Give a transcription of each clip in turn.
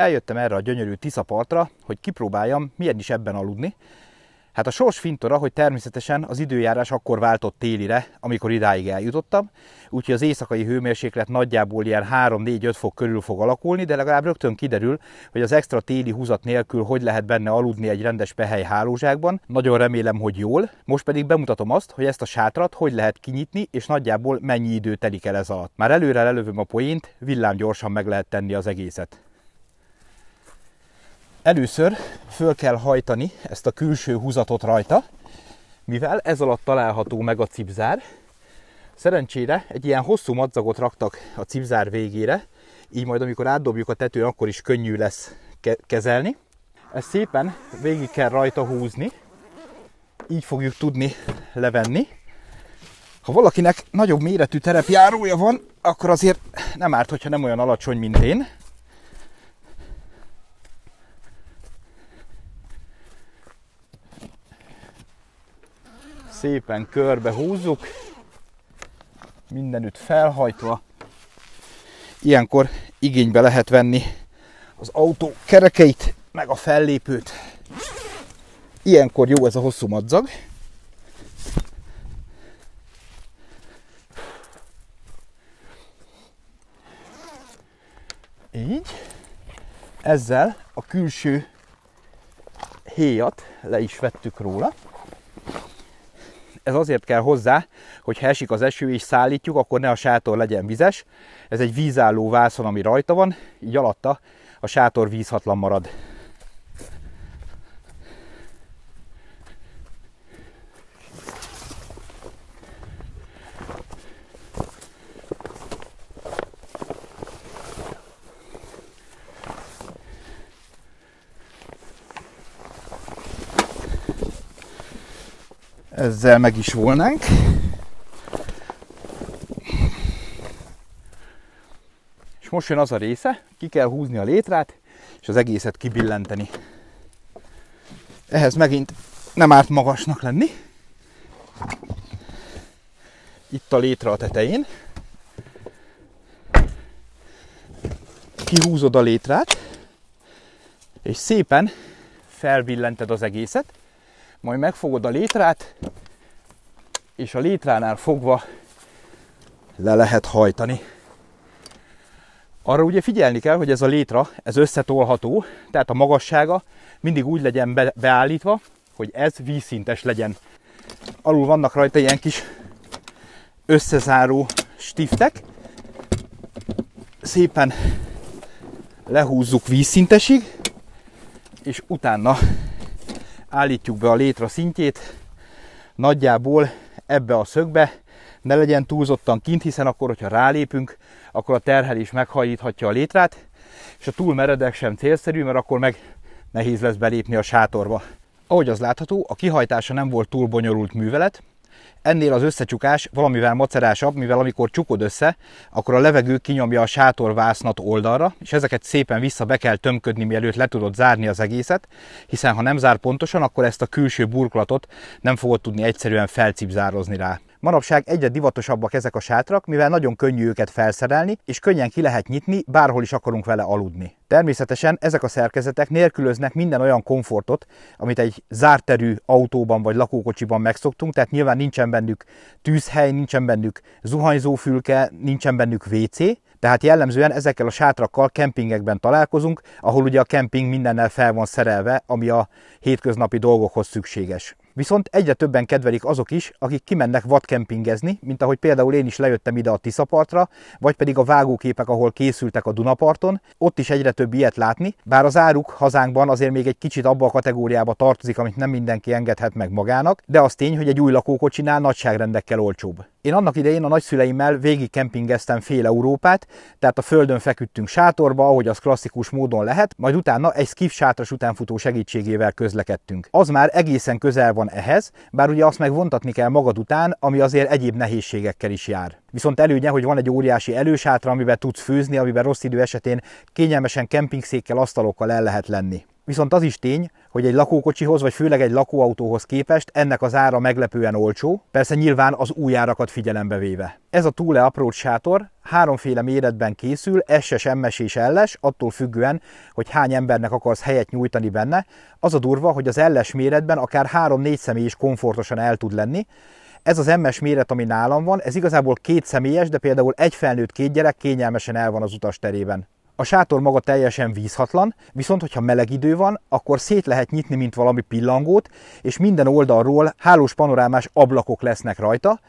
eljöttem erre a gyönyörű Tisza partra, hogy kipróbáljam, milyen is ebben aludni. Hát a sors fintora, hogy természetesen az időjárás akkor váltott télire, amikor idáig eljutottam, úgyhogy az éjszakai hőmérséklet nagyjából ilyen 3-4-5 fok körül fog alakulni, de legalább rögtön kiderül, hogy az extra téli húzat nélkül hogy lehet benne aludni egy rendes pehely hálózsákban. Nagyon remélem, hogy jól. Most pedig bemutatom azt, hogy ezt a sátrat hogy lehet kinyitni, és nagyjából mennyi idő telik el ez alatt. Már előre lelövöm a poént, villám gyorsan meg lehet tenni az egészet. Először föl kell hajtani ezt a külső húzatot rajta, mivel ez alatt található meg a cipzár. Szerencsére egy ilyen hosszú madzagot raktak a cipzár végére, így majd amikor átdobjuk a tetőn, akkor is könnyű lesz ke- kezelni. Ezt szépen végig kell rajta húzni, így fogjuk tudni levenni. Ha valakinek nagyobb méretű terepjárója van, akkor azért nem árt, hogyha nem olyan alacsony, mint én. szépen körbe húzzuk, mindenütt felhajtva. Ilyenkor igénybe lehet venni az autó kerekeit, meg a fellépőt. Ilyenkor jó ez a hosszú madzag. Így. Ezzel a külső héjat le is vettük róla ez azért kell hozzá, hogy ha esik az eső és szállítjuk, akkor ne a sátor legyen vizes. Ez egy vízálló vászon, ami rajta van, így alatta a sátor vízhatlan marad. ezzel meg is volnánk. És most jön az a része, ki kell húzni a létrát, és az egészet kibillenteni. Ehhez megint nem árt magasnak lenni. Itt a létre a tetején. Kihúzod a létrát, és szépen felbillented az egészet, majd megfogod a létrát, és a létránál fogva le lehet hajtani. Arra ugye figyelni kell, hogy ez a létra, ez összetolható, tehát a magassága mindig úgy legyen be, beállítva, hogy ez vízszintes legyen. Alul vannak rajta ilyen kis összezáró stiftek. Szépen lehúzzuk vízszintesig, és utána állítjuk be a létra szintjét, nagyjából ebbe a szögbe, ne legyen túlzottan kint, hiszen akkor, hogyha rálépünk, akkor a terhelés meghajíthatja a létrát, és a túl meredek sem célszerű, mert akkor meg nehéz lesz belépni a sátorba. Ahogy az látható, a kihajtása nem volt túl bonyolult művelet, Ennél az összecsukás valamivel macerásabb, mivel amikor csukod össze, akkor a levegő kinyomja a sátorvásznat oldalra, és ezeket szépen vissza be kell tömködni, mielőtt le tudod zárni az egészet, hiszen ha nem zár pontosan, akkor ezt a külső burkolatot nem fogod tudni egyszerűen felcipzározni rá. Manapság egyre divatosabbak ezek a sátrak, mivel nagyon könnyű őket felszerelni, és könnyen ki lehet nyitni, bárhol is akarunk vele aludni. Természetesen ezek a szerkezetek nélkülöznek minden olyan komfortot, amit egy zárterű autóban vagy lakókocsiban megszoktunk, tehát nyilván nincsen bennük tűzhely, nincsen bennük zuhanyzófülke, nincsen bennük WC, tehát jellemzően ezekkel a sátrakkal kempingekben találkozunk, ahol ugye a kemping mindennel fel van szerelve, ami a hétköznapi dolgokhoz szükséges. Viszont egyre többen kedvelik azok is, akik kimennek vadkempingezni, mint ahogy például én is lejöttem ide a Tiszapartra, vagy pedig a vágóképek, ahol készültek a Dunaparton. Ott is egyre több ilyet látni, bár az áruk hazánkban azért még egy kicsit abba a kategóriába tartozik, amit nem mindenki engedhet meg magának, de az tény, hogy egy új lakókocsinál nagyságrendekkel olcsóbb. Én annak idején a nagyszüleimmel végig kempingeztem fél Európát, tehát a földön feküdtünk sátorba, ahogy az klasszikus módon lehet, majd utána egy skiff sátras utánfutó segítségével közlekedtünk. Az már egészen közel van ehhez, bár ugye azt meg vontatni kell magad után, ami azért egyéb nehézségekkel is jár. Viszont előnye, hogy van egy óriási elősátra, amiben tudsz főzni, amiben rossz idő esetén kényelmesen kempingszékkel, asztalokkal el lehet lenni. Viszont az is tény, hogy egy lakókocsihoz, vagy főleg egy lakóautóhoz képest ennek az ára meglepően olcsó, persze nyilván az új árakat figyelembe véve. Ez a túle apró sátor háromféle méretben készül, SS, MS és LS, attól függően, hogy hány embernek akarsz helyet nyújtani benne. Az a durva, hogy az LS méretben akár 3-4 személy is komfortosan el tud lenni, ez az MS méret, ami nálam van, ez igazából két személyes, de például egy felnőtt két gyerek kényelmesen el van az utas terében. A sátor maga teljesen vízhatlan, viszont hogyha meleg idő van, akkor szét lehet nyitni, mint valami pillangót, és minden oldalról hálós panorámás ablakok lesznek rajta,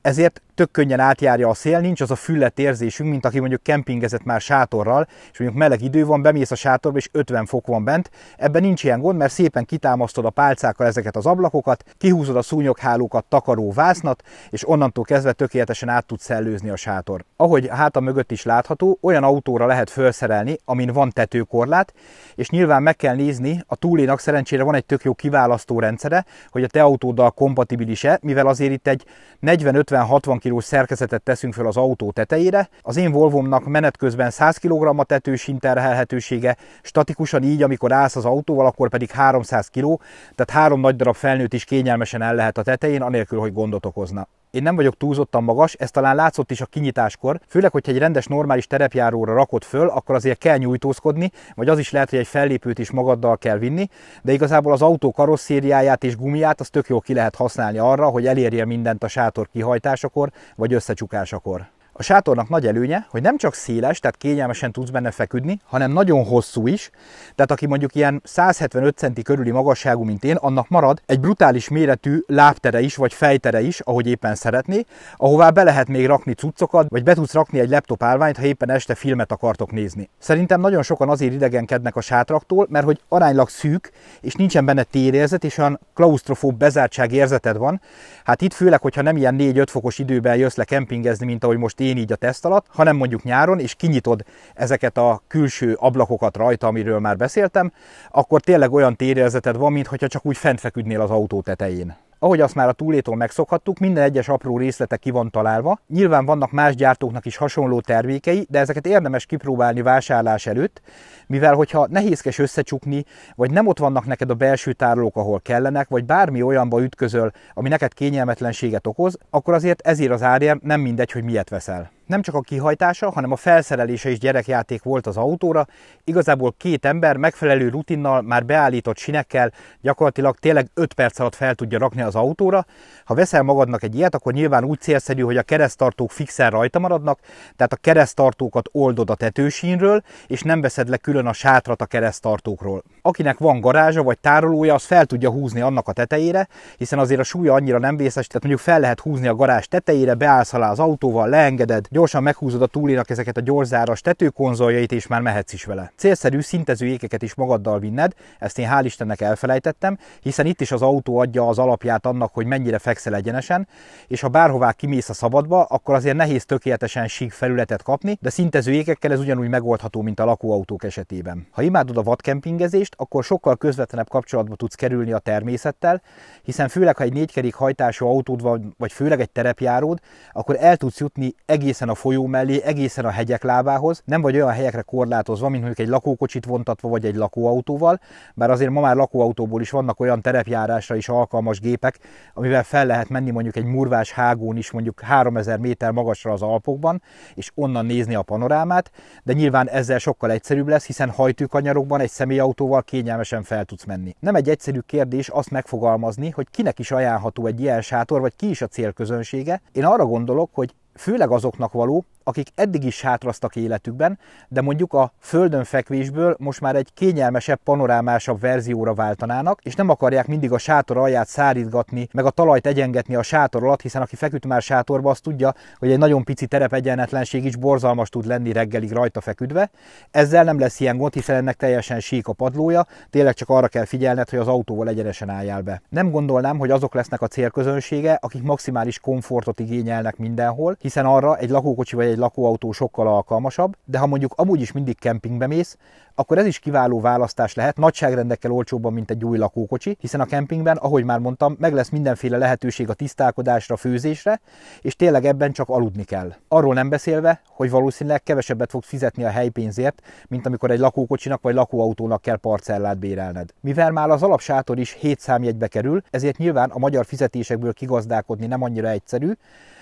ezért tök könnyen átjárja a szél, nincs az a füllet érzésünk, mint aki mondjuk kempingezett már sátorral, és mondjuk meleg idő van, bemész a sátorba, és 50 fok van bent. Ebben nincs ilyen gond, mert szépen kitámasztod a pálcákkal ezeket az ablakokat, kihúzod a szúnyoghálókat, takaró vásznat, és onnantól kezdve tökéletesen át tudsz szellőzni a sátor. Ahogy hát a mögött is látható, olyan autóra lehet felszerelni, amin van tetőkorlát, és nyilván meg kell nézni, a túlénak szerencsére van egy tök jó kiválasztó rendszere, hogy a te autóddal kompatibilis-e, mivel azért itt egy 40-50-60 kilós szerkezetet teszünk föl az autó tetejére. Az én Volvomnak menet közben 100 kg a tetősín terhelhetősége, statikusan így, amikor állsz az autóval, akkor pedig 300 kg, tehát három nagy darab felnőtt is kényelmesen el lehet a tetején, anélkül, hogy gondot okozna. Én nem vagyok túlzottan magas, ez talán látszott is a kinyitáskor, főleg, hogyha egy rendes, normális terepjáróra rakod föl, akkor azért kell nyújtózkodni, vagy az is lehet, hogy egy fellépőt is magaddal kell vinni, de igazából az autó karosszériáját és gumiát az tök jó ki lehet használni arra, hogy elérje mindent a sátor kihajtásakor, vagy összecsukásakor. A sátornak nagy előnye, hogy nem csak széles, tehát kényelmesen tudsz benne feküdni, hanem nagyon hosszú is. Tehát aki mondjuk ilyen 175 centi körüli magasságú, mint én, annak marad egy brutális méretű lábtere is, vagy fejtere is, ahogy éppen szeretné, ahová be lehet még rakni cuccokat, vagy be tudsz rakni egy laptop állványt, ha éppen este filmet akartok nézni. Szerintem nagyon sokan azért idegenkednek a sátraktól, mert hogy aránylag szűk, és nincsen benne térérzet, és olyan klaustrofób bezártság érzeted van. Hát itt főleg, hogyha nem ilyen 4-5 fokos időben jössz le kempingezni, mint ahogy most idén így a teszt alatt, hanem mondjuk nyáron, és kinyitod ezeket a külső ablakokat rajta, amiről már beszéltem, akkor tényleg olyan térérzeted van, mintha csak úgy fent feküdnél az autó tetején. Ahogy azt már a túlétól megszokhattuk, minden egyes apró részlete ki van találva. Nyilván vannak más gyártóknak is hasonló termékei, de ezeket érdemes kipróbálni vásárlás előtt, mivel hogyha nehézkes összecsukni, vagy nem ott vannak neked a belső tárolók, ahol kellenek, vagy bármi olyanba ütközöl, ami neked kényelmetlenséget okoz, akkor azért ezért az árért nem mindegy, hogy miért veszel nem csak a kihajtása, hanem a felszerelése is gyerekjáték volt az autóra. Igazából két ember megfelelő rutinnal, már beállított sinekkel gyakorlatilag tényleg 5 perc alatt fel tudja rakni az autóra. Ha veszel magadnak egy ilyet, akkor nyilván úgy célszerű, hogy a keresztartók fixen rajta maradnak, tehát a keresztartókat oldod a tetősínről, és nem veszed le külön a sátrat a keresztartókról. Akinek van garázsa vagy tárolója, az fel tudja húzni annak a tetejére, hiszen azért a súlya annyira nem vészes, tehát mondjuk fel lehet húzni a garázs tetejére, beállsz alá az autóval, leengeded, Gyorsan meghúzod a túlinak ezeket a gyorszáras tetőkonzoljait, és már mehetsz is vele. Célszerű szintező ékeket is magaddal vinned, ezt én hál' Istennek elfelejtettem, hiszen itt is az autó adja az alapját annak, hogy mennyire fekszel egyenesen, és ha bárhová kimész a szabadba, akkor azért nehéz tökéletesen sík felületet kapni, de szintező ékekkel ez ugyanúgy megoldható, mint a lakóautók esetében. Ha imádod a vadkempingezést, akkor sokkal közvetlenebb kapcsolatba tudsz kerülni a természettel, hiszen főleg ha egy négykerék hajtású autód van, vagy főleg egy terepjáród, akkor el tudsz jutni egészen egészen a folyó mellé, egészen a hegyek lábához, nem vagy olyan helyekre korlátozva, mint mondjuk egy lakókocsit vontatva, vagy egy lakóautóval, bár azért ma már lakóautóból is vannak olyan terepjárásra is alkalmas gépek, amivel fel lehet menni mondjuk egy murvás hágón is mondjuk 3000 méter magasra az Alpokban, és onnan nézni a panorámát, de nyilván ezzel sokkal egyszerűbb lesz, hiszen hajtőkanyarokban egy személyautóval kényelmesen fel tudsz menni. Nem egy egyszerű kérdés azt megfogalmazni, hogy kinek is ajánlható egy ilyen sátor, vagy ki is a célközönsége. Én arra gondolok, hogy főleg azoknak való, akik eddig is hátraztak életükben, de mondjuk a földön fekvésből most már egy kényelmesebb, panorámásabb verzióra váltanának, és nem akarják mindig a sátor alját szárítgatni, meg a talajt egyengetni a sátor alatt, hiszen aki feküdt már sátorba, az tudja, hogy egy nagyon pici terep egyenetlenség is borzalmas tud lenni reggelig rajta feküdve. Ezzel nem lesz ilyen gond, hiszen ennek teljesen sík a padlója, tényleg csak arra kell figyelned, hogy az autóval egyenesen álljál be. Nem gondolnám, hogy azok lesznek a célközönsége, akik maximális komfortot igényelnek mindenhol, hiszen arra egy lakókocsi vagy egy egy lakóautó sokkal alkalmasabb, de ha mondjuk amúgy is mindig kempingbe mész, akkor ez is kiváló választás lehet, nagyságrendekkel olcsóbban, mint egy új lakókocsi, hiszen a kempingben, ahogy már mondtam, meg lesz mindenféle lehetőség a tisztálkodásra, főzésre, és tényleg ebben csak aludni kell. Arról nem beszélve, hogy valószínűleg kevesebbet fogsz fizetni a helypénzért, mint amikor egy lakókocsinak vagy lakóautónak kell parcellát bérelned. Mivel már az alapsátor is 7 számjegybe kerül, ezért nyilván a magyar fizetésekből kigazdálkodni nem annyira egyszerű,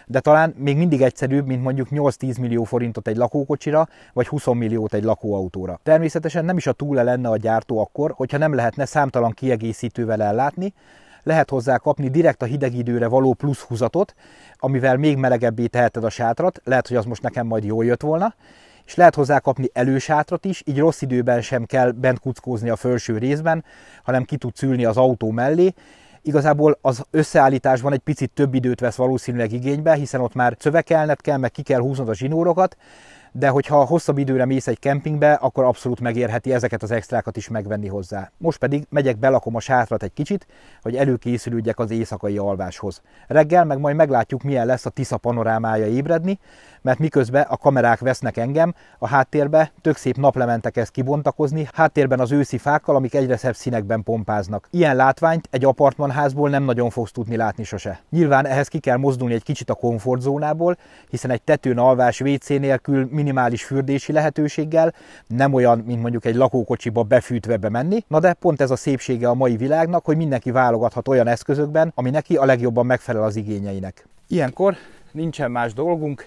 de talán még mindig egyszerűbb, mint mondjuk 8-10 millió forintot egy lakókocsira, vagy 20 milliót egy lakóautóra. Természetesen nem is a túle lenne a gyártó akkor, hogyha nem lehetne számtalan kiegészítővel ellátni, lehet hozzá kapni direkt a hideg időre való plusz húzatot, amivel még melegebbé teheted a sátrat, lehet, hogy az most nekem majd jól jött volna, és lehet hozzá kapni elősátrat is, így rossz időben sem kell bent kuckózni a felső részben, hanem ki tudsz ülni az autó mellé, igazából az összeállításban egy picit több időt vesz valószínűleg igénybe, hiszen ott már szövekelned kell, meg ki kell húznod a zsinórokat, de hogyha hosszabb időre mész egy kempingbe, akkor abszolút megérheti ezeket az extrákat is megvenni hozzá. Most pedig megyek, belakom a sátrat egy kicsit, hogy előkészülődjek az éjszakai alváshoz. Reggel meg majd meglátjuk, milyen lesz a Tisza panorámája ébredni, mert miközben a kamerák vesznek engem, a háttérbe tök szép naplemente kezd kibontakozni, háttérben az őszi fákkal, amik egyre szebb színekben pompáznak. Ilyen látványt egy apartmanházból nem nagyon fogsz tudni látni sose. Nyilván ehhez ki kell mozdulni egy kicsit a komfortzónából, hiszen egy tetőn alvás WC nélkül minimális fürdési lehetőséggel, nem olyan, mint mondjuk egy lakókocsiba befűtve bemenni. Na de pont ez a szépsége a mai világnak, hogy mindenki válogathat olyan eszközökben, ami neki a legjobban megfelel az igényeinek. Ilyenkor nincsen más dolgunk,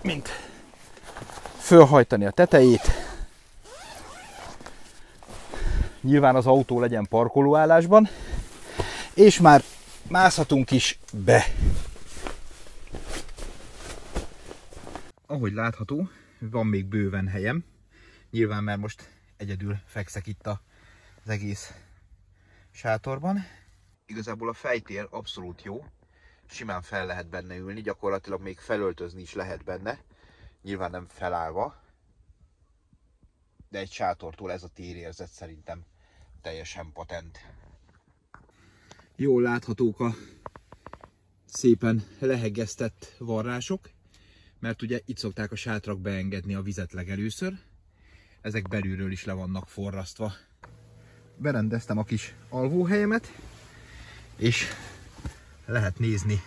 mint fölhajtani a tetejét, nyilván az autó legyen parkolóállásban, és már mászhatunk is be. ahogy látható, van még bőven helyem. Nyilván, mert most egyedül fekszek itt az egész sátorban. Igazából a fejtér abszolút jó, simán fel lehet benne ülni, gyakorlatilag még felöltözni is lehet benne, nyilván nem felállva, de egy sátortól ez a térérzet szerintem teljesen patent. Jól láthatók a szépen lehegeztett varrások, mert ugye itt szokták a sátrak beengedni a vizet legelőször, ezek belülről is le vannak forrasztva. Berendeztem a kis alvóhelyemet, és lehet nézni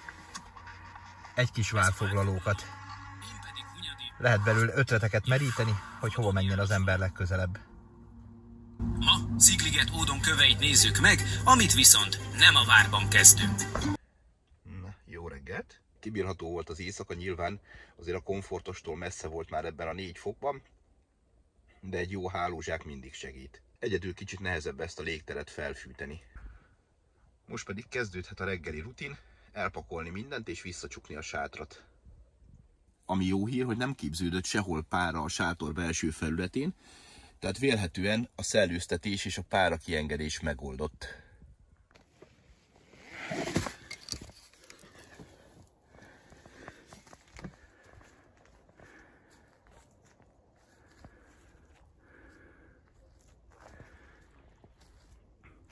egy kis várfoglalókat. Lehet belül ötleteket meríteni, hogy hova menjen az ember legközelebb. Ma Szigliget ódon köveit nézzük meg, amit viszont nem a várban kezdünk. Na, jó reggelt! kibírható volt az éjszaka, nyilván azért a komfortostól messze volt már ebben a négy fokban, de egy jó hálózsák mindig segít. Egyedül kicsit nehezebb ezt a légteret felfűteni. Most pedig kezdődhet a reggeli rutin, elpakolni mindent és visszacsukni a sátrat. Ami jó hír, hogy nem képződött sehol pára a sátor belső felületén, tehát vélhetően a szellőztetés és a pára kiengedés megoldott.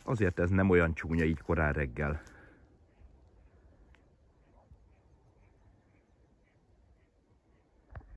Azért ez nem olyan csúnya így korán reggel.